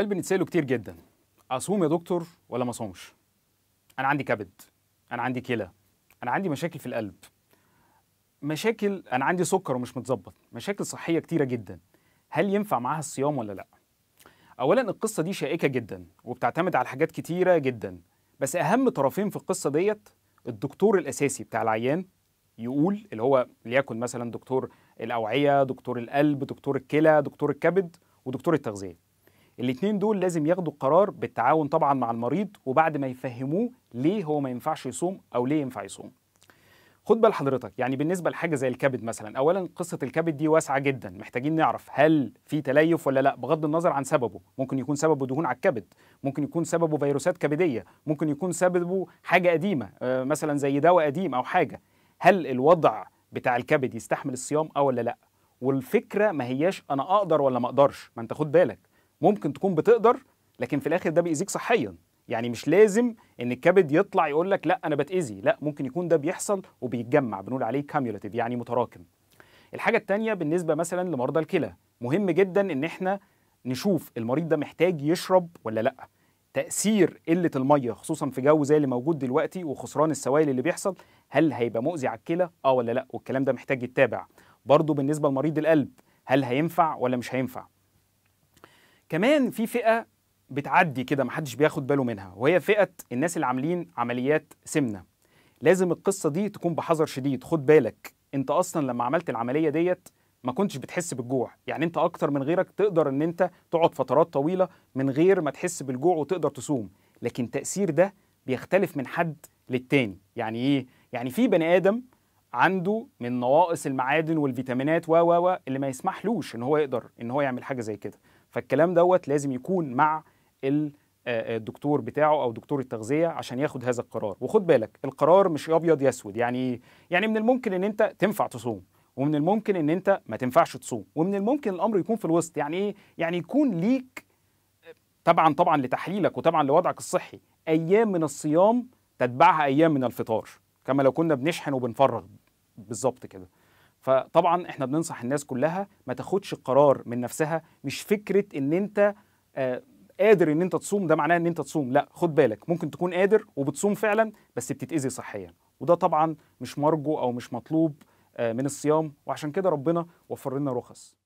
سؤال بنتساله كتير جدا اصوم يا دكتور ولا ما اصومش انا عندي كبد انا عندي كلى انا عندي مشاكل في القلب مشاكل انا عندي سكر ومش متظبط مشاكل صحيه كتيره جدا هل ينفع معاها الصيام ولا لا اولا القصه دي شائكه جدا وبتعتمد على حاجات كتيره جدا بس اهم طرفين في القصه ديت الدكتور الاساسي بتاع العيان يقول اللي هو ليكن مثلا دكتور الاوعيه دكتور القلب دكتور الكلى دكتور الكبد ودكتور التغذيه الاثنين دول لازم ياخدوا قرار بالتعاون طبعا مع المريض وبعد ما يفهموه ليه هو ما ينفعش يصوم او ليه ينفع يصوم خد بال حضرتك يعني بالنسبه لحاجه زي الكبد مثلا اولا قصه الكبد دي واسعه جدا محتاجين نعرف هل في تليف ولا لا بغض النظر عن سببه ممكن يكون سببه دهون على الكبد ممكن يكون سببه فيروسات كبديه ممكن يكون سببه حاجه قديمه آه، مثلا زي دواء قديم او حاجه هل الوضع بتاع الكبد يستحمل الصيام او ولا لا والفكره ما هياش انا اقدر ولا ما اقدرش ما انت خد بالك ممكن تكون بتقدر لكن في الاخر ده بيأذيك صحيا يعني مش لازم ان الكبد يطلع يقول لك لا انا بتاذي لا ممكن يكون ده بيحصل وبيتجمع بنقول عليه كاميولاتيف يعني متراكم الحاجه التانية بالنسبه مثلا لمرضى الكلى مهم جدا ان احنا نشوف المريض ده محتاج يشرب ولا لا تاثير قله الميه خصوصا في جو زي اللي موجود دلوقتي وخسران السوائل اللي بيحصل هل هيبقى مؤذي على الكلى اه ولا لا والكلام ده محتاج يتابع برضه بالنسبه لمريض القلب هل هينفع ولا مش هينفع كمان في فئه بتعدي كده محدش بياخد باله منها وهي فئه الناس اللي عاملين عمليات سمنه لازم القصه دي تكون بحذر شديد خد بالك انت اصلا لما عملت العمليه ديت ما كنتش بتحس بالجوع يعني انت اكتر من غيرك تقدر ان انت تقعد فترات طويله من غير ما تحس بالجوع وتقدر تصوم لكن تاثير ده بيختلف من حد للتاني يعني ايه يعني في بني ادم عنده من نواقص المعادن والفيتامينات و و و اللي ما يسمحلوش ان هو يقدر ان هو يعمل حاجه زي كده فالكلام دوت لازم يكون مع آه، آه، الدكتور بتاعه او دكتور التغذيه عشان ياخد هذا القرار وخد بالك القرار مش ابيض يسود يعني يعني من الممكن ان انت تنفع تصوم ومن الممكن ان انت ما تنفعش تصوم ومن الممكن الامر يكون في الوسط يعني ايه يعني يكون ليك طبعا طبعا لتحليلك وطبعا لوضعك الصحي ايام من الصيام تتبعها ايام من الفطار كما لو كنا بنشحن وبنفرغ بالظبط كده فطبعا احنا بننصح الناس كلها ما تاخدش القرار من نفسها مش فكره ان انت آه قادر ان انت تصوم ده معناه ان انت تصوم لا خد بالك ممكن تكون قادر وبتصوم فعلا بس بتتاذي صحيا وده طبعا مش مرجو او مش مطلوب آه من الصيام وعشان كده ربنا وفر لنا رخص